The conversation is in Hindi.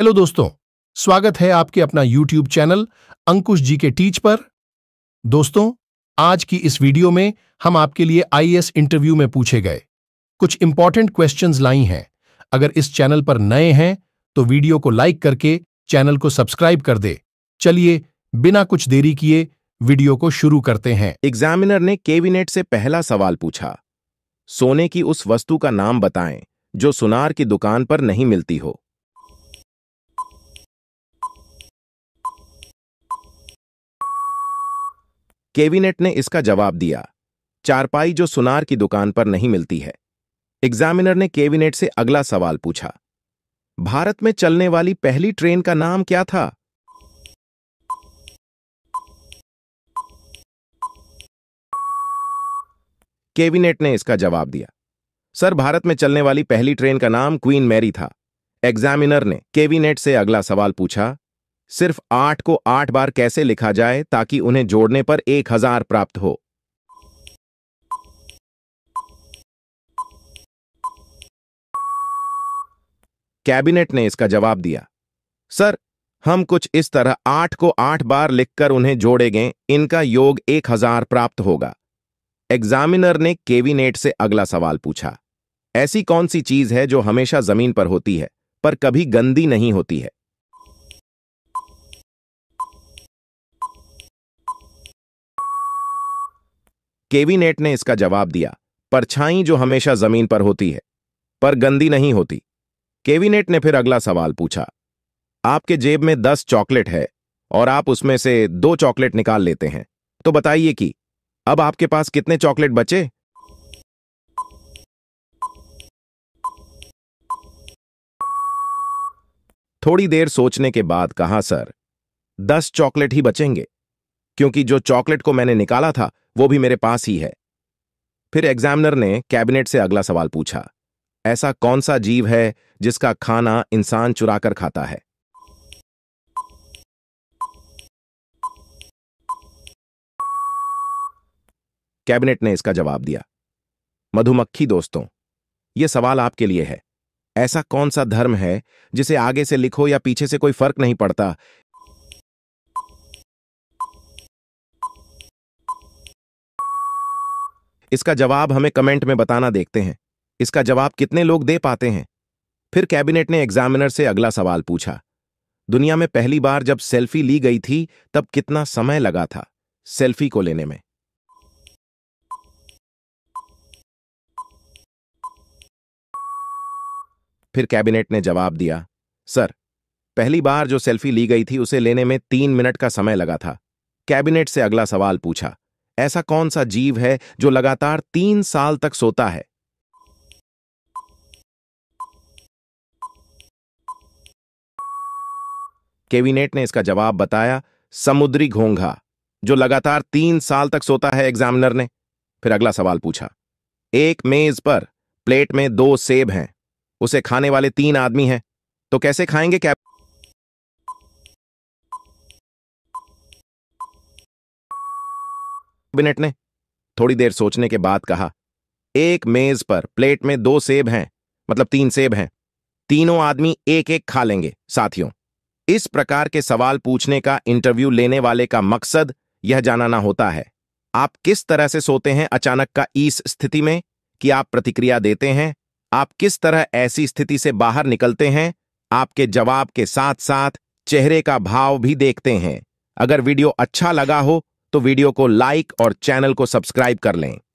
हेलो दोस्तों स्वागत है आपके अपना यूट्यूब चैनल अंकुश जी के टीच पर दोस्तों आज की इस वीडियो में हम आपके लिए आईएएस इंटरव्यू में पूछे गए कुछ इंपॉर्टेंट क्वेश्चंस लाई हैं अगर इस चैनल पर नए हैं तो वीडियो को लाइक करके चैनल को सब्सक्राइब कर दे चलिए बिना कुछ देरी किए वीडियो को शुरू करते हैं एग्जामिनर ने कैबिनेट से पहला सवाल पूछा सोने की उस वस्तु का नाम बताएं जो सुनार की दुकान पर नहीं मिलती हो केविनेट ने इसका जवाब दिया चारपाई जो सुनार की दुकान पर नहीं मिलती है एग्जामिनर ने केविनेट से अगला सवाल पूछा भारत में चलने वाली पहली ट्रेन का नाम क्या था केविनेट ने इसका जवाब दिया सर भारत में चलने वाली पहली ट्रेन का नाम क्वीन मैरी था एग्जामिनर ने केविनेट से अगला सवाल पूछा सिर्फ आठ को आठ बार कैसे लिखा जाए ताकि उन्हें जोड़ने पर एक हजार प्राप्त हो कैबिनेट ने इसका जवाब दिया सर हम कुछ इस तरह आठ को आठ बार लिखकर उन्हें जोड़ेंगे इनका योग एक हजार प्राप्त होगा एग्जामिनर ने केविनेट से अगला सवाल पूछा ऐसी कौन सी चीज है जो हमेशा जमीन पर होती है पर कभी गंदी नहीं होती है केवीनेट ने इसका जवाब दिया परछाई जो हमेशा जमीन पर होती है पर गंदी नहीं होती केवीनेट ने फिर अगला सवाल पूछा आपके जेब में दस चॉकलेट है और आप उसमें से दो चॉकलेट निकाल लेते हैं तो बताइए कि अब आपके पास कितने चॉकलेट बचे थोड़ी देर सोचने के बाद कहा सर दस चॉकलेट ही बचेंगे क्योंकि जो चॉकलेट को मैंने निकाला था वो भी मेरे पास ही है फिर एग्जामिनर ने कैबिनेट से अगला सवाल पूछा ऐसा कौन सा जीव है जिसका खाना इंसान चुराकर खाता है कैबिनेट ने इसका जवाब दिया मधुमक्खी दोस्तों यह सवाल आपके लिए है ऐसा कौन सा धर्म है जिसे आगे से लिखो या पीछे से कोई फर्क नहीं पड़ता इसका जवाब हमें कमेंट में बताना देखते हैं इसका जवाब कितने लोग दे पाते हैं फिर कैबिनेट ने एग्जामिनर से अगला सवाल पूछा दुनिया में पहली बार जब सेल्फी ली गई थी तब कितना समय लगा था सेल्फी को लेने में फिर कैबिनेट ने जवाब दिया सर पहली बार जो सेल्फी ली गई थी उसे लेने में तीन मिनट का समय लगा था कैबिनेट से अगला सवाल पूछा ऐसा कौन सा जीव है जो लगातार तीन साल तक सोता है केविनेट ने इसका जवाब बताया समुद्री घोंघा जो लगातार तीन साल तक सोता है एग्जामिनर ने फिर अगला सवाल पूछा एक मेज पर प्लेट में दो सेब हैं उसे खाने वाले तीन आदमी हैं तो कैसे खाएंगे कैप बिनेट ने थोड़ी देर सोचने के बाद कहा एक मेज पर प्लेट में दो सेब हैं मतलब तीन सेब हैं तीनों आदमी एक एक खा लेंगे साथियों इस प्रकार के सवाल पूछने का इंटरव्यू लेने वाले का मकसद यह जानना होता है आप किस तरह से सोते हैं अचानक का इस स्थिति में कि आप प्रतिक्रिया देते हैं आप किस तरह ऐसी स्थिति से बाहर निकलते हैं आपके जवाब के साथ साथ चेहरे का भाव भी देखते हैं अगर वीडियो अच्छा लगा हो तो वीडियो को लाइक और चैनल को सब्सक्राइब कर लें